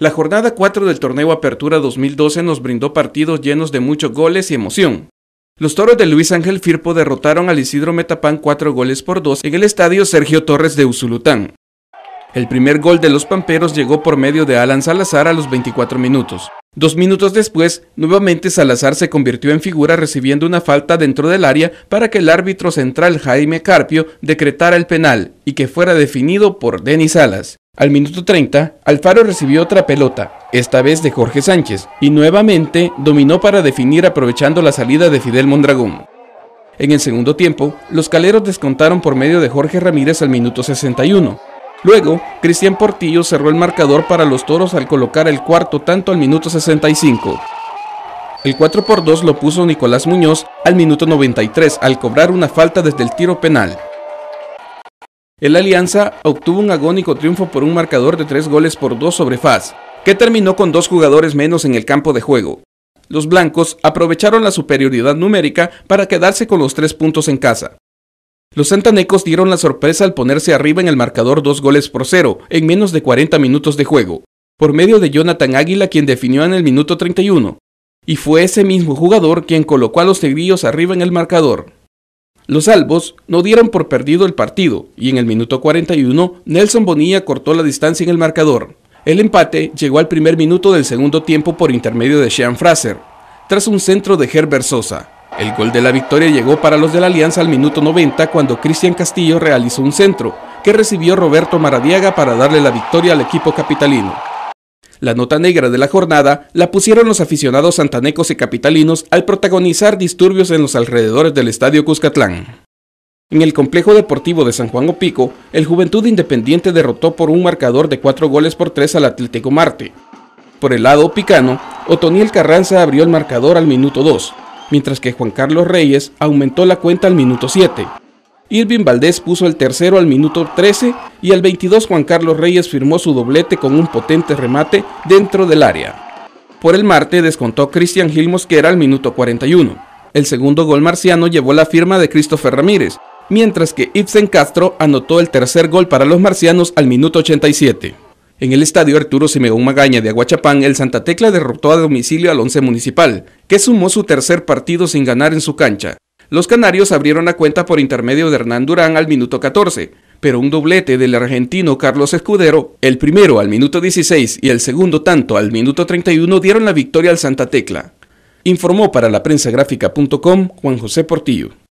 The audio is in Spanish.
La jornada 4 del torneo Apertura 2012 nos brindó partidos llenos de muchos goles y emoción. Los toros de Luis Ángel Firpo derrotaron al Isidro Metapán 4 goles por 2 en el estadio Sergio Torres de Usulután. El primer gol de los pamperos llegó por medio de Alan Salazar a los 24 minutos. Dos minutos después, nuevamente Salazar se convirtió en figura recibiendo una falta dentro del área para que el árbitro central Jaime Carpio decretara el penal y que fuera definido por Denis Salas. Al minuto 30, Alfaro recibió otra pelota, esta vez de Jorge Sánchez, y nuevamente dominó para definir aprovechando la salida de Fidel Mondragón. En el segundo tiempo, los caleros descontaron por medio de Jorge Ramírez al minuto 61, Luego, Cristian Portillo cerró el marcador para los toros al colocar el cuarto tanto al minuto 65. El 4 por 2 lo puso Nicolás Muñoz al minuto 93 al cobrar una falta desde el tiro penal. El Alianza obtuvo un agónico triunfo por un marcador de 3 goles por 2 sobre Faz, que terminó con dos jugadores menos en el campo de juego. Los blancos aprovecharon la superioridad numérica para quedarse con los tres puntos en casa. Los santanecos dieron la sorpresa al ponerse arriba en el marcador dos goles por cero en menos de 40 minutos de juego, por medio de Jonathan Águila quien definió en el minuto 31, y fue ese mismo jugador quien colocó a los tegrillos arriba en el marcador. Los albos no dieron por perdido el partido y en el minuto 41 Nelson Bonilla cortó la distancia en el marcador. El empate llegó al primer minuto del segundo tiempo por intermedio de Sean Fraser, tras un centro de Herbert Sosa. El gol de la victoria llegó para los de la Alianza al minuto 90 cuando Cristian Castillo realizó un centro, que recibió Roberto Maradiaga para darle la victoria al equipo capitalino. La nota negra de la jornada la pusieron los aficionados santanecos y capitalinos al protagonizar disturbios en los alrededores del estadio Cuscatlán. En el complejo deportivo de San Juan Opico, el Juventud Independiente derrotó por un marcador de cuatro goles por tres al Atlético Marte. Por el lado picano, Otoniel Carranza abrió el marcador al minuto 2, mientras que Juan Carlos Reyes aumentó la cuenta al minuto 7. Irving Valdés puso el tercero al minuto 13 y al 22 Juan Carlos Reyes firmó su doblete con un potente remate dentro del área. Por el Marte descontó Cristian Gil Mosquera al minuto 41. El segundo gol marciano llevó la firma de Christopher Ramírez, mientras que Ibsen Castro anotó el tercer gol para los marcianos al minuto 87. En el estadio Arturo Simeón Magaña de Aguachapán, el Santa Tecla derrotó a domicilio al once municipal, que sumó su tercer partido sin ganar en su cancha. Los canarios abrieron la cuenta por intermedio de Hernán Durán al minuto 14, pero un doblete del argentino Carlos Escudero, el primero al minuto 16 y el segundo tanto al minuto 31 dieron la victoria al Santa Tecla. Informó para la prensa Juan José Portillo.